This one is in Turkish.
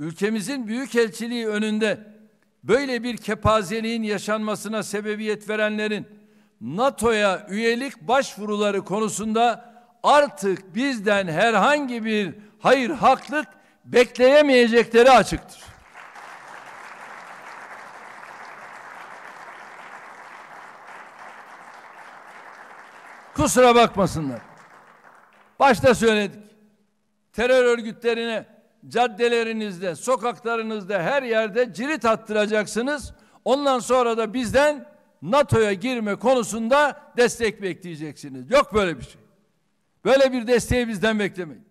ülkemizin büyükelçiliği önünde böyle bir kepazeliğin yaşanmasına sebebiyet verenlerin NATO'ya üyelik başvuruları konusunda artık bizden herhangi bir hayır haklık bekleyemeyecekleri açıktır. Kusura bakmasınlar. Başta söyledik. Terör örgütlerine caddelerinizde, sokaklarınızda, her yerde cirit attıracaksınız. Ondan sonra da bizden NATO'ya girme konusunda destek bekleyeceksiniz. Yok böyle bir şey. Böyle bir desteği bizden beklemeyin.